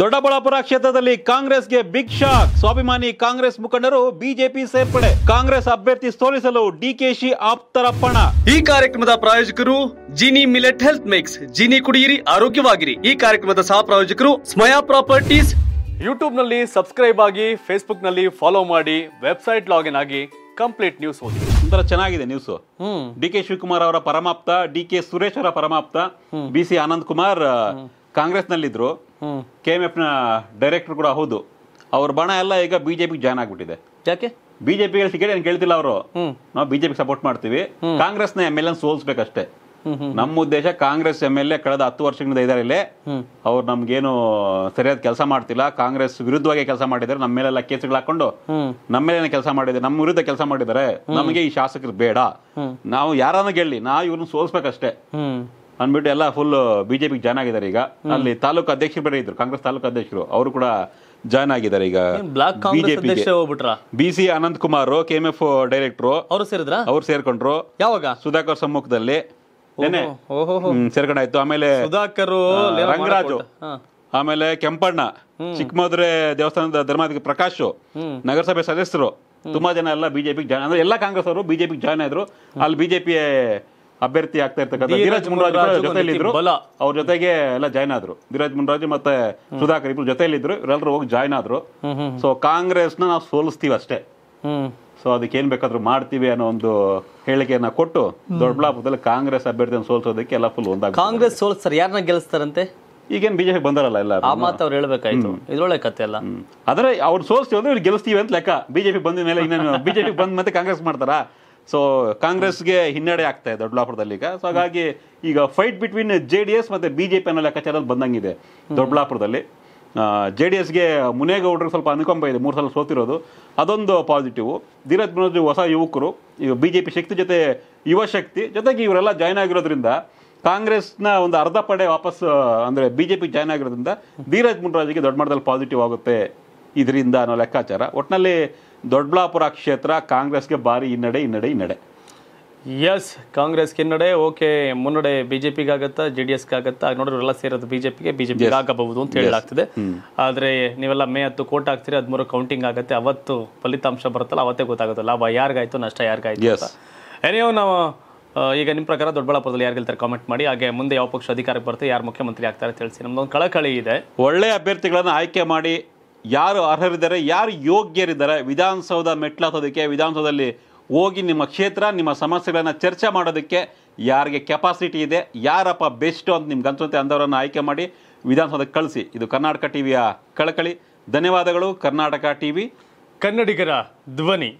ದೊಡ್ಡಬಳ್ಳಾಪುರ ಕ್ಷೇತ್ರದಲ್ಲಿ ಕಾಂಗ್ರೆಸ್ಗೆ big shock ಸ್ವಾಭಿಮಾನಿ ಕಾಂಗ್ರೆಸ್ ಮುಖಂಡರು ಬಿಜೆಪಿ ಸೇರ್ಪಡೆ ಕಾಂಗ್ರೆಸ್ ಅಭ್ಯರ್ಥಿ ಸೋಲಿಸಲು ಡಿಕೆಶಿ ಆಪ್ತರ ಪಣ ಈ ಕಾರ್ಯಕ್ರಮದ ಪ್ರಾಯೋಜಕರು Jini millet health mix Jini ಕುಡಿಯಿರಿ ಆರೋಗ್ಯವಾಗಿರಿ ಈ ಕಾರ್ಯಕ್ರಮದ ಸಹ ಪ್ರಾಯೋಜಕರು ಸ್ಮಯಾ ಪ್ರಾಪರ್ಟೀಸ್ ಯೂಟ್ಯೂಬ್ ನಲ್ಲಿ ಸಬ್ಸ್ಕ್ರೈಬ್ ಆಗಿ ಫೇಸ್ಬುಕ್ ನಲ್ಲಿ ಫಾಲೋ ಮಾಡಿ ವೆಬ್ಸೈಟ್ ಲಾಗಿನ್ ಆಗಿ ಕಂಪ್ಲೀಟ್ ನ್ಯೂಸ್ ಓದಿ ಒಂಥರ ಚೆನ್ನಾಗಿದೆ ನ್ಯೂಸ್ ಡಿ ಕೆ ಶಿವಕುಮಾರ್ ಅವರ ಪರಮಾಪ್ತ ಡಿ ಕೆ ಸುರೇಶ್ ಅವರ ಪರಮಾಪ್ತ ಬಿ ಸಿ ಆನಂದ್ ಕುಮಾರ್ ಕಾಂಗ್ರೆಸ್ನಲ್ಲಿದ್ದರು ಕೆ ಎಫ್ ನ ಡೈರೆಕ್ಟರ್ ಕೂಡ ಹೌದು ಅವ್ರ ಬಣ ಎಲ್ಲ ಈಗ ಬಿಜೆಪಿ ಜಾಯ್ನ್ ಆಗಿಬಿಟ್ಟಿದೆ ಯಾಕೆ ಬಿಜೆಪಿ ಸಿಗಡೆ ಏನು ಕೇಳ್ತಿಲ್ಲ ಅವರು ನಾವು ಬಿಜೆಪಿ ಸಪೋರ್ಟ್ ಮಾಡ್ತೀವಿ ನ ಎಂ ಎಲ್ ಎನ್ ಸೋಲ್ಸ್ಬೇಕಷ್ಟೇ ನಮ್ಮ ಉದ್ದೇಶ ಕಾಂಗ್ರೆಸ್ ಎಂ ಎಲ್ ಎ ಕಳೆದ ಹತ್ತು ವರ್ಷಗಳಿಂದ ಇದ್ದಾರೆ ಇಲ್ಲಿ ಅವ್ರು ನಮ್ಗೇನು ಸರಿಯಾದ ಕೆಲಸ ಮಾಡ್ತಿಲ್ಲ ಕಾಂಗ್ರೆಸ್ ವಿರುದ್ಧವಾಗಿ ಕೆಲಸ ಮಾಡಿದ್ರೆ ನಮ್ಮ ಮೇಲೆಲ್ಲ ಕೇಸ್ಗಳು ಹಾಕೊಂಡು ನಮ್ಮ ಮೇಲೆ ಕೆಲಸ ಮಾಡಿದ್ದಾರೆ ನಮ್ಮ ವಿರುದ್ಧ ಕೆಲಸ ಮಾಡಿದ್ದಾರೆ ನಮಗೆ ಈ ಶಾಸಕರು ಬೇಡ ನಾವು ಯಾರನ್ನ ಗೆಲ್ಲಿ ನಾವು ಇವ್ರನ್ನ ಸೋಲ್ಸ್ಬೇಕಷ್ಟೇ ಅಂದ್ಬಿಟ್ಟು ಎಲ್ಲ ಫುಲ್ ಬಿಜೆಪಿಗೆ ಜಾಯ್ನ್ ಆಗಿದ್ದಾರೆ ಈಗ ಅಲ್ಲಿ ತಾಲೂಕು ಅಧ್ಯಕ್ಷರು ಬೇರೆ ಇದ್ರು ಕಾಂಗ್ರೆಸ್ ತಾಲೂಕು ಅಧ್ಯಕ್ಷರು ಅವರು ಕೂಡ ಜಾಯ್ನ್ ಆಗಿದ್ದಾರೆ ಈಗ block BJP B C Anant Kumar K M F director ಅವರು ಸೇರಿದ್ರ ಅವ್ರು ಸೇರ್ಕೊಂಡ್ರು ಯಾವಾಗ ಸುಧಾಕರ್ ಸಮ್ಮುಖದಲ್ಲಿ ಸೇರ್ಕೊಂಡಾಯ್ತು ಆಮೇಲೆ ಸುಧಾಕರ್ ರಂಗರಾಜು ಆಮೇಲೆ ಕೆಂಪಣ್ಣ ಚಿಕ್ಕಮದುರೆ ದೇವಸ್ಥಾನದ ಧರ್ಮಾಧಿಕ ಪ್ರಕಾಶ್ ನಗರಸಭೆ ಸದಸ್ಯರು ತುಂಬಾ ಜನ ಎಲ್ಲ ಬಿಜೆಪಿ ಜಾಯ್ನ್ ಅಂದ್ರೆ ಎಲ್ಲ ಕಾಂಗ್ರೆಸ್ ಅವರು ಬಿಜೆಪಿ ಜಾಯ್ನ್ ಆದ್ರು ಅಲ್ಲಿ ಬಿಜೆಪಿ ಅಭ್ಯರ್ಥಿ ಆಗ್ತಾ ಇರ್ತಕ್ಕಂಥ ಧೀರಜ್ ಅವ್ರ ಜೊತೆಗೆ ಎಲ್ಲ ಜಾಯ್ನ್ ಆದ್ರು ಧೀರಜ್ ಮುನ್ರಾಜ್ ಮತ್ತೆ ಸುಧಾಕರ್ ಇಬ್ರು ಜೊತೆಯಲ್ಲಿ ಇದ್ರು ಇವರೆಲ್ಲರೂ ಹೋಗಿ ಜಾಯ್ನ್ ಆದ್ರು ಸೊ ಕಾಂಗ್ರೆಸ್ನ ನಾವು ಸೋಲಿಸ್ತೀವಿ ಅಷ್ಟೇ ಸೊ ಅದಕ್ಕೆ ಏನ್ ಬೇಕಾದ್ರೂ ಮಾಡ್ತೀವಿ ಅನ್ನೋ ಒಂದು ಹೇಳಿಕೆಯನ್ನ ಕೊಟ್ಟು ದೊಡ್ಡಬಳ್ಳಾಪುರದಲ್ಲಿ ಕಾಂಗ್ರೆಸ್ ಅಭ್ಯರ್ಥಿಯನ್ನು ಸೋಲ್ಸೋದಕ್ಕೆ ಎಲ್ಲ ಫುಲ್ ಒಂದಾಗ ಕಾಂಗ್ರೆಸ್ ಸೋಲಿಸ್ತಾರೆ ಯಾರನ್ನ ಗೆಲ್ಸ್ತಾರಂತೆ ಈಗೇನು ಬಿಜೆಪಿ ಬಂದಾರಲ್ಲ ಎಲ್ಲ ಆ ಮಾತು ಅವ್ರು ಹೇಳ್ಬೇಕಾಯ್ತು ಇದ್ರೊಳ್ಳೆ ಕತೆ ಅಲ್ಲ ಆದ್ರೆ ಅವ್ರು ಸೋಲ್ಸ್ತೀವಿ ಅಂದ್ರೆ ಗೆಲ್ಸ್ತೀವಿ ಅಂತ ಲೆಕ್ಕ ಬಿಜೆಪಿ ಬಂದ ಮೇಲೆ ಇನ್ನೇನು ಬಿಜೆಪಿ ಬಂದ ಮತ್ತೆ ಕಾಂಗ್ರೆಸ್ ಮಾಡ್ತಾರಾ ಸೊ ಕಾಂಗ್ರೆಸ್ಗೆ ಹಿನ್ನಡೆ ಆಗ್ತಾ ಇದೆ ದೊಡ್ಡಬಳ್ಳಾಪುರದಲ್ಲಿ ಈಗ ಸೊ ಹಾಗಾಗಿ ಈಗ fight between J D S ಮತ್ತು ಬಿ ಜೆ ಪಿ ಅನ್ನೋ ಲೆಕ್ಕಾಚಾರದಲ್ಲಿ ಬಂದಂಗಿದೆ ದೊಡ್ಡಬಳ್ಳಾಪುರದಲ್ಲಿ ಜೆ ಡಿ ಎಸ್ಗೆ ಮುನೇಗೌಡರು ಸ್ವಲ್ಪ ಅನುಕಂಪ ಇದೆ ಮೂರು ಸಲ ಸೋತಿರೋದು ಅದೊಂದು ಪಾಸಿಟಿವ್ ಧೀರಜ್ ಮನೋಜ್ ಹೊಸ ಯುವಕರು ಈಗ ಬಿ ಜೆ ಪಿ ಶಕ್ತಿ ಜೊತೆ ಯುವ ಶಕ್ತಿ ಜೊತೆಗೆ ಇವರೆಲ್ಲ ಜಾಯ್ನ್ ಆಗಿರೋದ್ರಿಂದ ಕಾಂಗ್ರೆಸ್ನ ಒಂದು ಅರ್ಧ ಪಡೆ ವಾಪಸ್ ಅಂದರೆ ಬಿ ಜೆ ಪಿ ಜಾಯ್ನ್ ಆಗಿರೋದ್ರಿಂದ ಧೀರಜ್ ಮುನ್ರಾಜ್ಗೆ ದೊಡ್ಡ ಮಟ್ಟದಲ್ಲಿ ಪಾಸಿಟಿವ್ ಆಗುತ್ತೆ ಇದರಿಂದ ಅನ್ನೋ ಲೆಕ್ಕಾಚಾರ ಒಟ್ಟಿನಲ್ಲಿ ದೊಡ್ಡಬಳ್ಳಾಪುರ ಕ್ಷೇತ್ರ ಕಾಂಗ್ರೆಸ್ಗೆ ಭಾರಿ ಹಿನ್ನಡೆ ಹಿನ್ನಡೆ ಹಿನ್ನಡೆ ಎಸ್ ಕಾಂಗ್ರೆಸ್ಗೆ ಹಿನ್ನಡೆ ಓಕೆ ಮುನ್ನಡೆ ಜೆ ಆಗತ್ತಾ ಜೆ ಡಿ ಎಸ್ಗಾಗತ್ತಾ ಎಲ್ಲ ಸೇರೋದು ಬಿಜೆಪಿಗೆ ಬಿಜೆಪಿ ಆಗಬಹುದು ಅಂತ ಹೇಳಲಾಗ್ತದೆ ಆದರೆ ನೀವೆಲ್ಲ ಮೇ ಹತ್ತು ಕೋಟ್ ಹಾಕ್ತೀರಿ ಹದಿಮೂರು ಕೌಂಟಿಂಗ್ ಆಗುತ್ತೆ ಅವತ್ತು ಫಲಿತಾಂಶ ಬರುತ್ತಲ್ಲ ಅವತ್ತೇ ಗೊತ್ತಾಗುತ್ತೆ ಲಾಭ ಯಾರಿಗಾಯ್ತು ನಷ್ಟ ಯಾರಿಗಾಯ್ತು ಏನೇ ನಾವು ಈಗ ನಿಮ್ಮ ಪ್ರಕಾರ ದೊಡ್ಡಬಳ್ಳಾಪುರದಲ್ಲಿ ಯಾರಿಗೆ ಗೆಲ್ತಾರೆ ಕಾಮೆಂಟ್ ಮಾಡಿ ಹಾಗೆ ಮುಂದೆ ಯಾವ ಪಕ್ಷ ಅಧಿಕಾರಕ್ಕೆ ಬರುತ್ತೆ ಯಾರು ಮುಖ್ಯಮಂತ್ರಿ ಆಗ್ತಾರೆ ತಿಳಿಸಿ ನಮ್ದೊಂದು ಕಳಕಳಿ ಇದೆ ಒಳ್ಳೆ ಅಭ್ಯರ್ಥಿಗಳನ್ನು ಆಯ್ಕೆ ಮಾಡಿ ಯಾರು ಅರ್ಹರಿದ್ದಾರೆ ಯಾರು ಯೋಗ್ಯರಿದ್ದಾರೆ ವಿಧಾನಸೌಧ ಮೆಟ್ಲಾತೋದಕ್ಕೆ ವಿಧಾನಸೌಧದಲ್ಲಿ ಹೋಗಿ ನಿಮ್ಮ ಕ್ಷೇತ್ರ ನಿಮ್ಮ ಸಮಸ್ಯೆಗಳನ್ನು ಚರ್ಚೆ ಮಾಡೋದಕ್ಕೆ ಯಾರಿಗೆ ಕೆಪಾಸಿಟಿ ಇದೆ ಯಾರಪ್ಪ ಬೆಸ್ಟು ಅಂತ ನಿಮ್ಗೆ ಅನ್ಸುತ್ತೆ ಅಂಥವ್ರನ್ನು ಆಯ್ಕೆ ಮಾಡಿ ವಿಧಾನಸೌಧಕ್ಕೆ ಕಳಿಸಿ ಇದು ಕರ್ನಾಟಕ ಟಿವಿಯ ಕಳಕಳಿ ಧನ್ಯವಾದಗಳು ಕರ್ನಾಟಕ ಟಿವಿ ಕನ್ನಡಿಗರ ಧ್ವನಿ